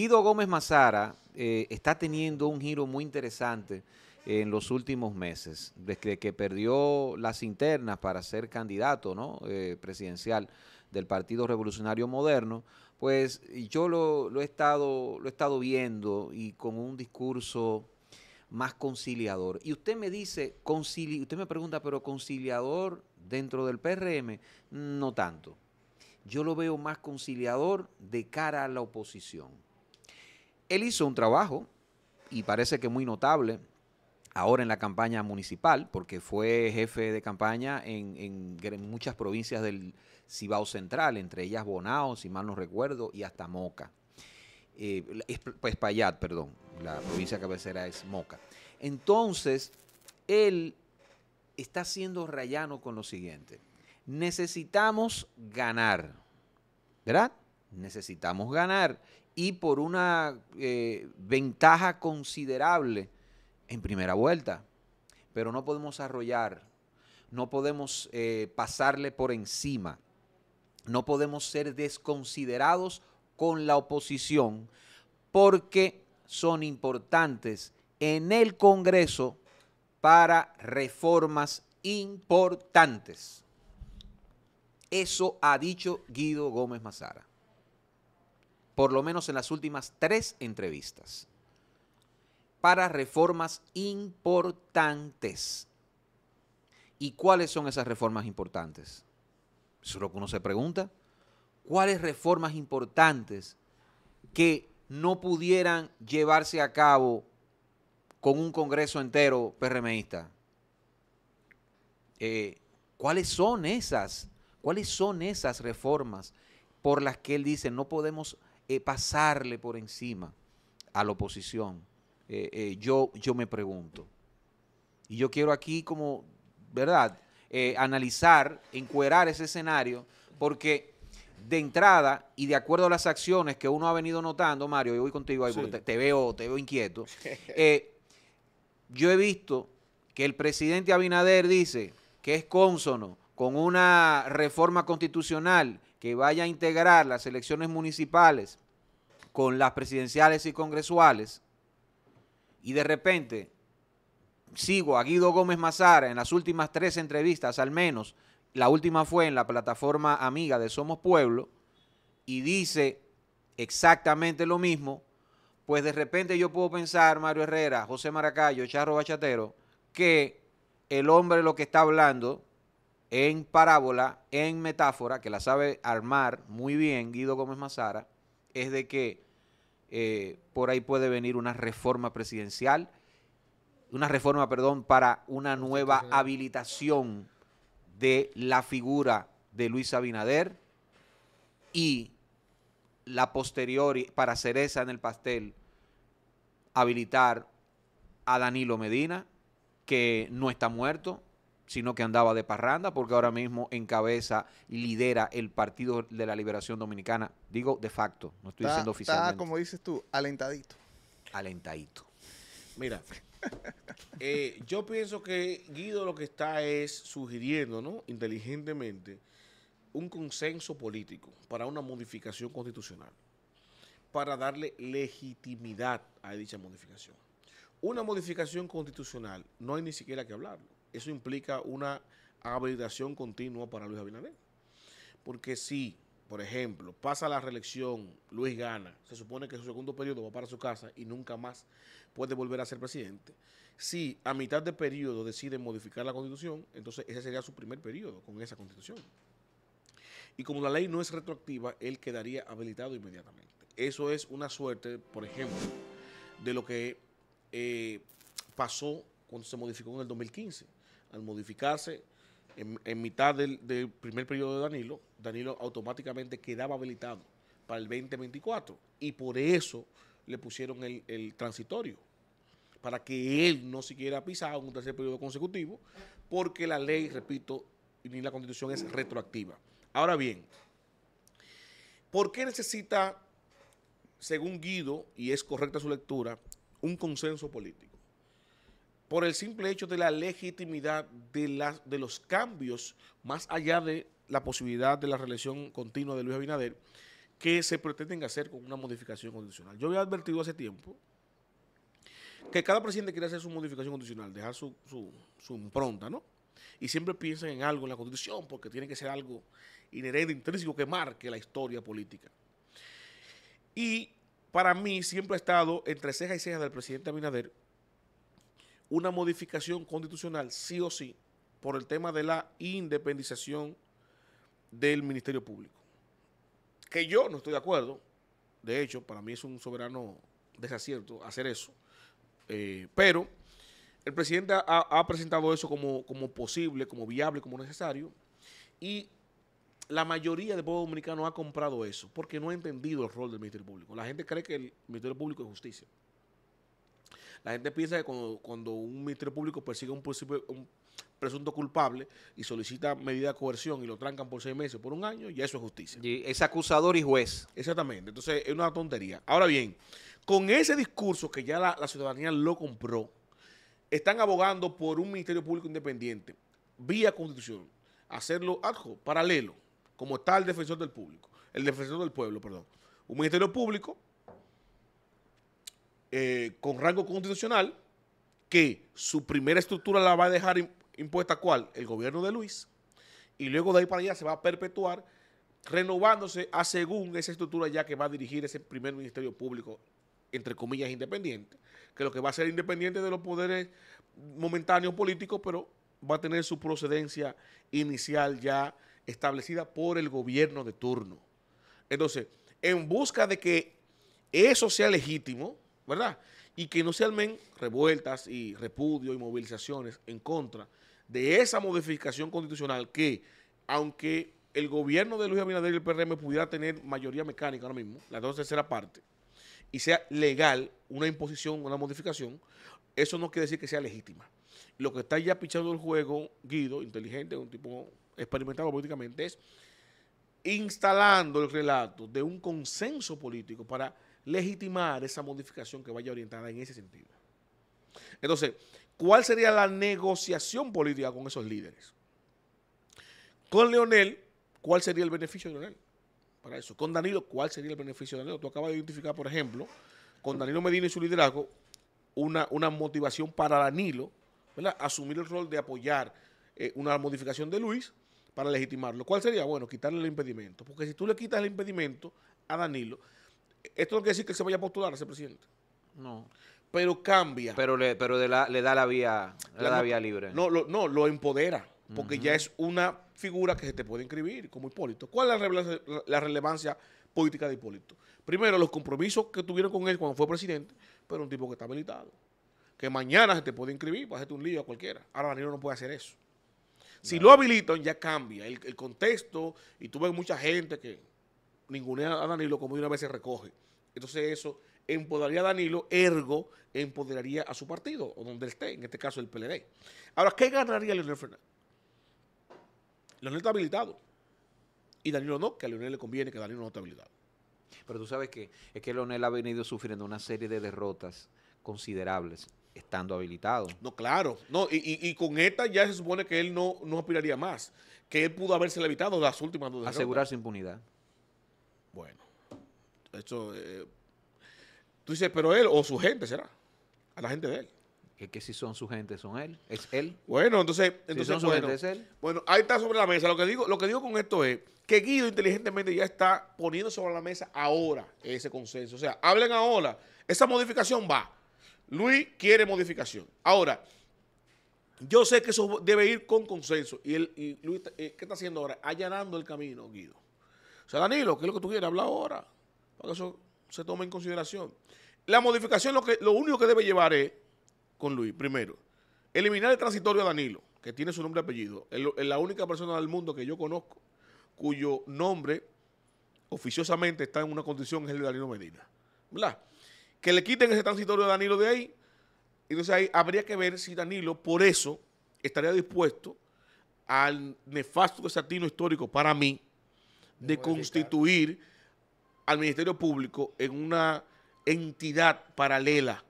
Guido Gómez Mazara eh, está teniendo un giro muy interesante en los últimos meses, desde que perdió las internas para ser candidato ¿no? Eh, presidencial del Partido Revolucionario Moderno, pues yo lo, lo, he estado, lo he estado viendo y con un discurso más conciliador. Y usted me dice, concili usted me pregunta, pero conciliador dentro del PRM, no tanto. Yo lo veo más conciliador de cara a la oposición él hizo un trabajo, y parece que muy notable, ahora en la campaña municipal, porque fue jefe de campaña en, muchas provincias del Cibao Central, entre ellas Bonao, si mal no recuerdo, y hasta Moca. Eh, pues Payat, perdón, la provincia cabecera es Moca. Entonces, él está siendo rayano con lo siguiente. Necesitamos ganar, ¿verdad? Necesitamos ganar y por una eh, ventaja considerable en primera vuelta. Pero no podemos arrollar, no podemos eh, pasarle por encima, no podemos ser desconsiderados con la oposición porque son importantes en el Congreso para reformas importantes. Eso ha dicho Guido Gómez Mazara por lo menos en las últimas tres entrevistas, para reformas importantes. ¿Y cuáles son esas reformas importantes? Eso es lo que uno se pregunta. ¿Cuáles reformas importantes que no pudieran llevarse a cabo con un Congreso entero PRMista? Eh, ¿Cuáles son esas? ¿Cuáles son esas reformas por las que él dice no podemos eh, pasarle por encima a la oposición? Eh, eh, yo, yo me pregunto. Y yo quiero aquí como, ¿verdad? analizar, encuerar ese escenario, porque de entrada y de acuerdo a las acciones que uno ha venido notando, Mario, yo voy contigo te, veo, te veo inquieto. yo he visto que el presidente Abinader dice que es cónsono con una reforma constitucional que vaya a integrar las elecciones municipales con las presidenciales y congresuales, y de repente sigo a Guido Gómez Mazara en las últimas tres entrevistas, al menos, la última fue en la plataforma amiga de Somos Pueblo, y dice exactamente lo mismo, pues de repente yo puedo pensar, Mario Herrera, José Maracayo, Charro Bachatero, que el hombre lo que está hablando en parábola, en metáfora, que la sabe armar muy bien Guido Gómez Mazara, es de que eh, por ahí puede venir una reforma presidencial, una reforma, perdón, para una nueva habilitación de la figura de Luis Abinader y la posterior, para cereza en el pastel, habilitar a Danilo Medina, que no está muerto, sino que andaba de parranda porque ahora mismo en cabeza lidera el Partido de la Liberación Dominicana. Digo de facto, no estoy diciendo oficialmente. Está, como dices tú, alentadito. Alentadito. Mira, eh, yo pienso que Guido lo que está es sugiriendo, ¿no? Inteligentemente, un consenso político para una modificación constitucional, para darle legitimidad a dicha modificación. Una modificación constitucional no hay ni siquiera que hablarlo eso implica una habilitación continua para Luis Abinader. Porque si, por ejemplo, pasa la reelección, Luis gana, se supone que su segundo periodo va para su casa y nunca más puede volver a ser presidente. Si a mitad de periodo decide modificar la constitución, entonces ese sería su primer periodo con esa constitución. Y como la ley no es retroactiva, él quedaría habilitado inmediatamente. Eso es una suerte, por ejemplo, de lo que eh, pasó cuando se modificó en el 2015 al modificarse en, mitad del, primer periodo de Danilo, Danilo automáticamente quedaba habilitado para el 2024 y por eso le pusieron el, transitorio, para que él no siquiera pisara un tercer periodo consecutivo, porque la ley, repito, ni la constitución es retroactiva. Ahora bien, ¿por qué necesita, según Guido, y es correcta su lectura, un consenso político? por el simple hecho de la legitimidad de, los cambios, más allá de la posibilidad de la reelección continua de Luis Abinader, que se pretenden hacer con una modificación constitucional. Yo había advertido hace tiempo que cada presidente quiere hacer su modificación constitucional, dejar su, impronta, ¿no? Y siempre piensan en algo en la constitución, porque tiene que ser algo inherente, intrínseco, que marque la historia política. Y para mí siempre ha estado entre ceja y ceja del presidente Abinader una modificación constitucional, sí o sí, por el tema de la independización del Ministerio Público. Que yo no estoy de acuerdo, de hecho, para mí es un soberano desacierto hacer eso, eh, pero el presidente ha, presentado eso como, como posible, como viable, como necesario, y la mayoría del pueblo dominicano ha comprado eso porque no ha entendido el rol del Ministerio Público. La gente cree que el Ministerio Público es justicia. La gente piensa que cuando, un ministerio público persigue un, un presunto culpable y solicita medida de coerción y lo trancan por seis meses, por un año, ya eso es justicia. Y es acusador y juez. Exactamente. Entonces, es una tontería. Ahora bien, con ese discurso que ya la, ciudadanía lo compró, están abogando por un ministerio público independiente, vía constitución, hacerlo ad paralelo, como está el defensor del público, el defensor del pueblo, perdón. Un ministerio público eh, con rango constitucional que su primera estructura la va a dejar impuesta cuál? El gobierno de Luis. Y luego de ahí para allá se va a perpetuar renovándose a según esa estructura ya que va a dirigir ese primer ministerio público, entre comillas, independiente, que lo que va a ser independiente de los poderes momentáneos políticos, pero va a tener su procedencia inicial ya establecida por el gobierno de turno. Entonces, en busca de que eso sea legítimo, ¿verdad? Y que no se almen revueltas y repudio y movilizaciones en contra de esa modificación constitucional que, aunque el gobierno de Luis Abinader y el PRM pudiera tener mayoría mecánica ahora mismo, la dos tercera parte, y sea legal una imposición, una modificación, eso no quiere decir que sea legítima. Lo que está ya pichando el juego, Guido, inteligente, un tipo experimentado políticamente, es instalando el relato de un consenso político para legitimar esa modificación que vaya orientada en ese sentido. Entonces, ¿cuál sería la negociación política con esos líderes? Con Leonel, ¿cuál sería el beneficio de Leonel? Para eso. Con Danilo, ¿cuál sería el beneficio de Danilo? Tú acabas de identificar, por ejemplo, con Danilo Medina y su liderazgo, una, motivación para Danilo, ¿verdad? Asumir el rol de apoyar eh, una modificación de Luis para legitimarlo. ¿Cuál sería? Bueno, quitarle el impedimento. Porque si tú le quitas el impedimento a Danilo, esto no quiere decir que se vaya a postular a ser presidente. No. Pero cambia. Pero le, pero le da la vía, la vía libre. No, lo, no, lo empodera. Porque ya es una figura que se te puede inscribir como Hipólito. ¿Cuál es la relevancia, política de Hipólito? Primero, los compromisos que tuvieron con él cuando fue presidente, pero un tipo que está habilitado. Que mañana se te puede inscribir, para hacerte un lío a cualquiera. Ahora Danilo no puede hacer eso. Si lo habilitan, ya cambia el, el, contexto y tú ves mucha gente que ningunea a Danilo como de una vez se recoge. Entonces eso empoderaría a Danilo, ergo empoderaría a su partido, o donde esté, en este caso el PLD. Ahora, ¿qué ganaría Leonel Fernández? Leonel está habilitado. Y Danilo no, que a Leonel le conviene que Danilo no esté habilitado. Pero tú sabes que es que Leonel ha venido sufriendo una serie de derrotas considerables estando habilitado. No, claro. No, y, con esta ya se supone que él no, no aspiraría más. Que él pudo haberse evitado las últimas dos Asegurar su impunidad. Bueno, esto. Eh, tú dices, pero él o su gente será. A la gente de él. Es que si son su gente, son él. Es él. Bueno, entonces. entonces bueno, es él. Bueno, ahí está sobre la mesa. Lo que, digo, lo que digo con esto es que Guido inteligentemente ya está poniendo sobre la mesa ahora ese consenso. O sea, hablen ahora. Esa modificación va. Luis quiere modificación. Ahora. Yo sé que eso debe ir con consenso. Y, él, y Luis, eh, ¿qué está haciendo ahora? Allanando el camino, Guido. O sea, Danilo, ¿qué es lo que tú quieres? Habla ahora, para que eso se tome en consideración. La modificación lo, único que debe llevar es, con Luis, primero, eliminar el transitorio a Danilo, que tiene su nombre y apellido. Es la única persona del mundo que yo conozco cuyo nombre oficiosamente está en una condición, es el de Danilo Medina. Que le quiten ese transitorio a Danilo de ahí. y Entonces ahí habría que ver si Danilo por eso estaría dispuesto al nefasto desatino histórico para mí de, constituir al Ministerio Público en una entidad paralela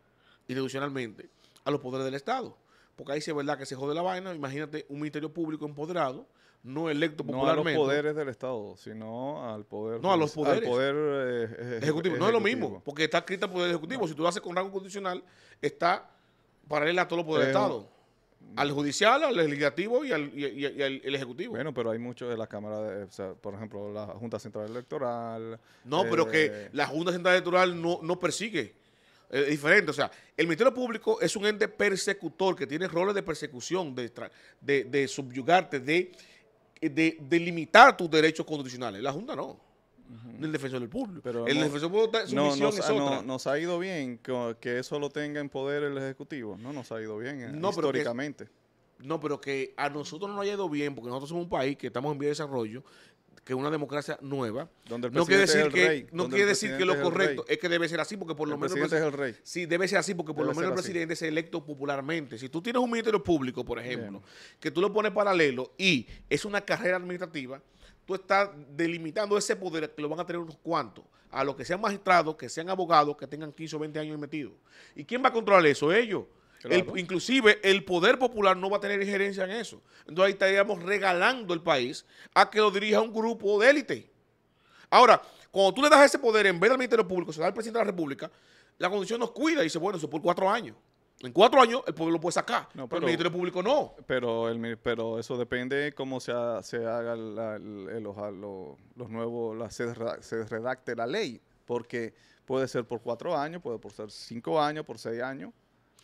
institucionalmente a los poderes del Estado. Porque ahí sí es verdad que se jode la vaina. Imagínate un Ministerio Público empoderado, no electo popularmente. No a los poderes del Estado, sino al poder. No, a los poderes. poder eh, ejecutivo. No es lo mismo, porque está escrita por poder Ejecutivo. Si tú lo haces con rango constitucional, está paralela a todos los poderes del eh, Estado al judicial, al legislativo y al, y, el ejecutivo. Bueno, pero hay muchos de las cámaras por ejemplo, la Junta Central Electoral. No, pero que eh, la Junta Central Electoral no, no persigue. Es diferente, o sea, el Ministerio Público es un ente persecutor que tiene roles de persecución, de, de, subyugarte, de, de, de limitar tus derechos constitucionales. La Junta no del defensor del público. Pero el defensor del pueblo. nos, ha ido bien que, eso lo tenga en poder el Ejecutivo. No nos ha ido bien eh, no, históricamente. no, pero que a nosotros no nos haya ido bien, porque nosotros somos un país que estamos en vía de desarrollo, que es una democracia nueva. Donde el no quiere decir, el que, rey, no quiere decir que lo correcto es, que debe ser así, porque por lo menos. Presidente el es el rey. Sí, debe ser así, porque por lo menos el presidente es electo popularmente. Si tú tienes un ministerio público, por ejemplo, que tú lo pones paralelo y es una carrera administrativa tú estás delimitando ese poder que lo van a tener unos cuantos, a los que sean magistrados, que sean abogados, que tengan 15 o 20 años metidos. ¿Y quién va a controlar eso? Ellos. inclusive el poder popular no va a tener injerencia en eso. Entonces ahí estaríamos regalando el país a que lo dirija un grupo de élite. Ahora, cuando tú le das ese poder en vez del Ministerio Público, se da al presidente de la República, la condición nos cuida y dice, bueno, eso por cuatro años. En cuatro años el pueblo puede sacar, pero, el Ministerio Público no. Pero el, pero eso depende cómo se, haga el, los, los nuevos, se, redacte la ley, porque puede ser por cuatro años, puede ser cinco años, por seis años.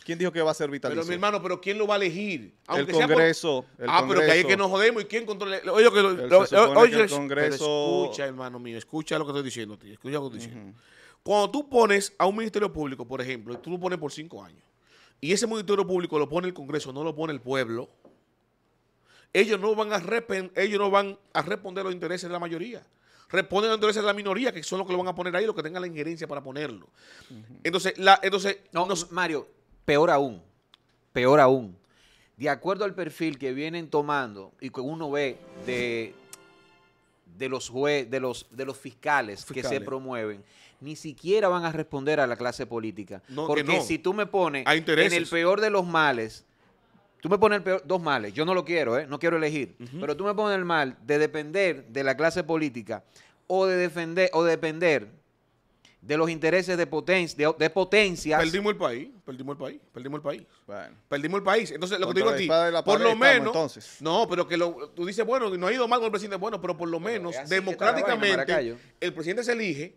¿Quién dijo que va a ser vitalicio? Pero mi hermano, ¿pero quién lo va a elegir? Aunque el Congreso. ah, pero que hay que nos jodemos. ¿Y quién controla? Oye, oye escucha, hermano mío, escucha lo que estoy diciendo, Escucha lo que estoy diciendo. Cuando tú pones a un ministerio público, por ejemplo, tú lo pones por cinco años y ese monitoreo Público lo pone el Congreso, no lo pone el pueblo, ellos no van a, ellos no van a responder los intereses de la mayoría. Responden los intereses de la minoría, que son los que lo van a poner ahí, los que tengan la injerencia para ponerlo. Entonces, entonces Mario, peor aún, peor aún. De acuerdo al perfil que vienen tomando y que uno ve de, de los, jueces, de, los, de los fiscales. que se promueven, ni siquiera van a responder a la clase política. Porque si tú me pones en el peor de los males, tú me pones dos males, yo no lo quiero, ¿eh? no quiero elegir, pero tú me pones el mal de depender de la clase política o de defender o depender de los intereses de, potencia. de, potencias. Perdimos el país, perdimos el país, perdimos el país. Perdimos el país. Entonces, lo que te digo a ti, por lo menos, entonces. no, pero que lo, tú dices, bueno, no ha ido mal con el presidente, bueno, pero por lo menos, democráticamente, el presidente se elige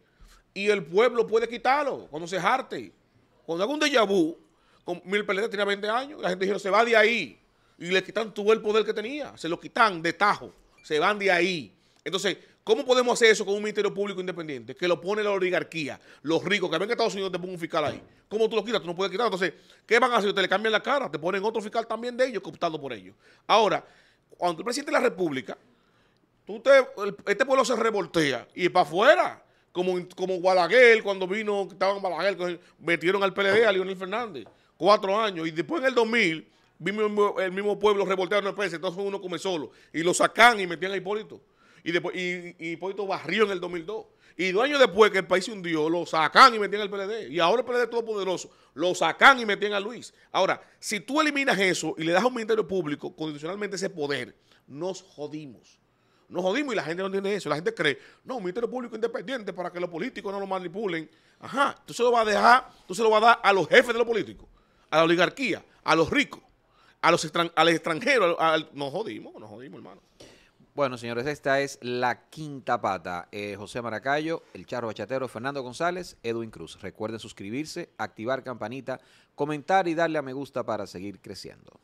y el pueblo puede quitarlo cuando se jarte. Cuando hago un déjà vu, con Mil peleas tenía 20 años, la gente dijo, se va de ahí. Y le quitan todo el poder que tenía, se lo quitan de tajo, se van de ahí. Entonces, ¿cómo podemos hacer eso con un ministerio público independiente? Que lo pone la oligarquía, los ricos, que ven que Estados Unidos te pone un fiscal ahí. ¿Cómo tú lo quitas? Tú no puedes quitarlo Entonces, ¿qué van a hacer? Te le cambian la cara, te ponen otro fiscal también de ellos, optando por ellos. Ahora, cuando el presidente de la República, tú este pueblo se revoltea y para afuera como, como cuando vino, estaban en Balaguer, metieron al PLD a Leonel Fernández, cuatro años, y después en el 2000, vino el mismo pueblo revolteado en el PS, entonces uno come solo, y lo sacan y metían a Hipólito, y, después, y Hipólito barrió en el 2002, y dos años después que el país se hundió, lo sacan y metían al PLD, y ahora el PLD es todopoderoso, lo sacan y metían a Luis. Ahora, si tú eliminas eso y le das a un ministerio público constitucionalmente ese poder, nos jodimos. Nos jodimos y la gente no tiene eso. La gente cree, no, un ministerio público independiente para que los políticos no lo manipulen. Ajá, tú se lo vas a dejar, tú se lo vas a dar a los jefes de los políticos, a la oligarquía, a los ricos, a los al extranjero. nos jodimos, nos jodimos, hermano. Bueno, señores, esta es la quinta pata. Eh, José Maracayo, el Charro Bachatero, Fernando González, Edwin Cruz. Recuerden suscribirse, activar campanita, comentar y darle a me gusta para seguir creciendo.